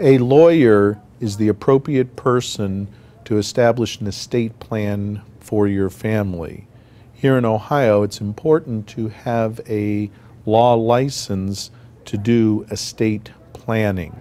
A lawyer is the appropriate person to establish an estate plan for your family. Here in Ohio, it's important to have a law license to do estate planning.